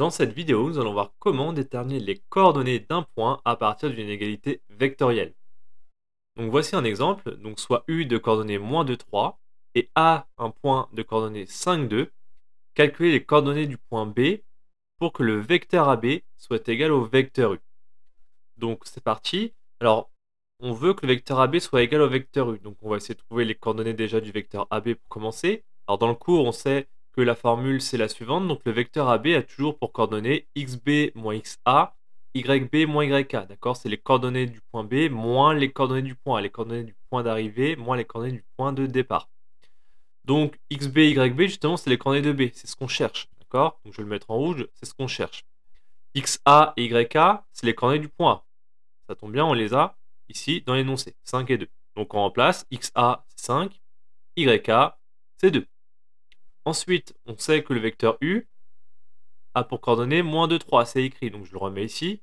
Dans cette vidéo, nous allons voir comment déterminer les coordonnées d'un point à partir d'une égalité vectorielle. Donc voici un exemple, donc soit U de coordonnées moins 2, 3 et A un point de coordonnées 5, 2. Calculer les coordonnées du point B pour que le vecteur AB soit égal au vecteur U. Donc c'est parti. Alors on veut que le vecteur AB soit égal au vecteur U. Donc on va essayer de trouver les coordonnées déjà du vecteur AB pour commencer. Alors dans le cours, on sait la formule c'est la suivante. Donc le vecteur AB a toujours pour coordonnées xb moins xa, yb moins yk. D'accord C'est les coordonnées du point B moins les coordonnées du point A, les coordonnées du point d'arrivée moins les coordonnées du point de départ. Donc xb, yb, justement, c'est les coordonnées de B. C'est ce qu'on cherche. D'accord Donc je vais le mettre en rouge, c'est ce qu'on cherche. xa et yk, c'est les coordonnées du point A. Ça tombe bien, on les a ici dans l'énoncé, 5 et 2. Donc on remplace xa, c'est 5, yk, c'est 2. Ensuite, on sait que le vecteur U a pour coordonnées moins 2, 3. C'est écrit, donc je le remets ici.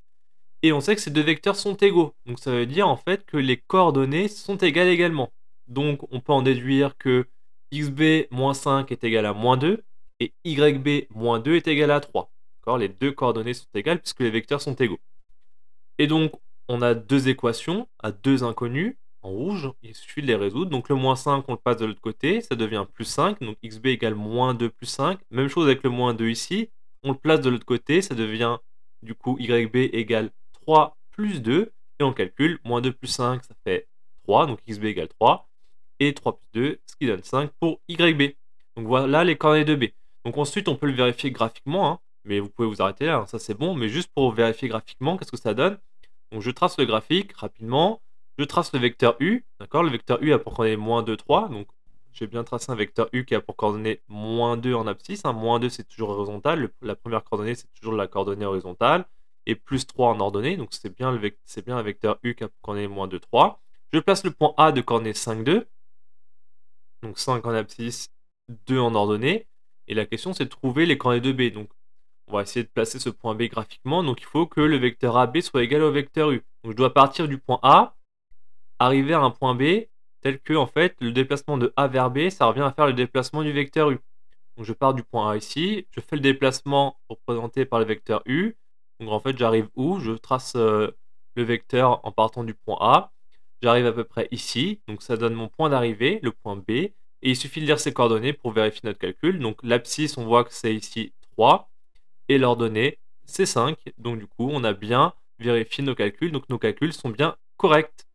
Et on sait que ces deux vecteurs sont égaux. Donc ça veut dire en fait que les coordonnées sont égales également. Donc on peut en déduire que xb moins 5 est égal à moins 2 et yb moins 2 est égal à 3. Les deux coordonnées sont égales puisque les vecteurs sont égaux. Et donc on a deux équations à deux inconnues rouge, il suffit de les résoudre. Donc le moins 5, on le passe de l'autre côté, ça devient plus 5, donc xb égale moins 2 plus 5. Même chose avec le moins 2 ici, on le place de l'autre côté, ça devient du coup yb égale 3 plus 2, et on calcule, moins 2 plus 5, ça fait 3, donc xb égale 3, et 3 plus 2, ce qui donne 5 pour yb. Donc voilà les coordonnées de b. Donc ensuite, on peut le vérifier graphiquement, hein. mais vous pouvez vous arrêter là, hein. ça c'est bon, mais juste pour vérifier graphiquement, qu'est-ce que ça donne Donc je trace le graphique rapidement, je trace le vecteur U, d'accord Le vecteur U a pour coordonnées moins 2, 3, donc j'ai bien tracé un vecteur U qui a pour coordonnées moins 2 en abscisse. Hein. Moins 2, c'est toujours horizontal. la première coordonnée, c'est toujours la coordonnée horizontale. Et plus 3 en ordonnée, donc c'est bien, bien un vecteur U qui a pour coordonnées moins 2, 3. Je place le point A de coordonnées 5, 2. Donc 5 en abscisse, 2 en ordonnée. Et la question, c'est de trouver les coordonnées de B. Donc on va essayer de placer ce point B graphiquement. Donc il faut que le vecteur AB soit égal au vecteur U. Donc je dois partir du point A arriver à un point B tel que en fait le déplacement de A vers B, ça revient à faire le déplacement du vecteur U. Donc je pars du point A ici, je fais le déplacement représenté par le vecteur U. Donc en fait j'arrive où Je trace euh, le vecteur en partant du point A. J'arrive à peu près ici, donc ça donne mon point d'arrivée, le point B. Et il suffit de lire ses coordonnées pour vérifier notre calcul. Donc l'abscisse, on voit que c'est ici 3. Et l'ordonnée, c'est 5. Donc du coup, on a bien vérifié nos calculs. Donc nos calculs sont bien corrects.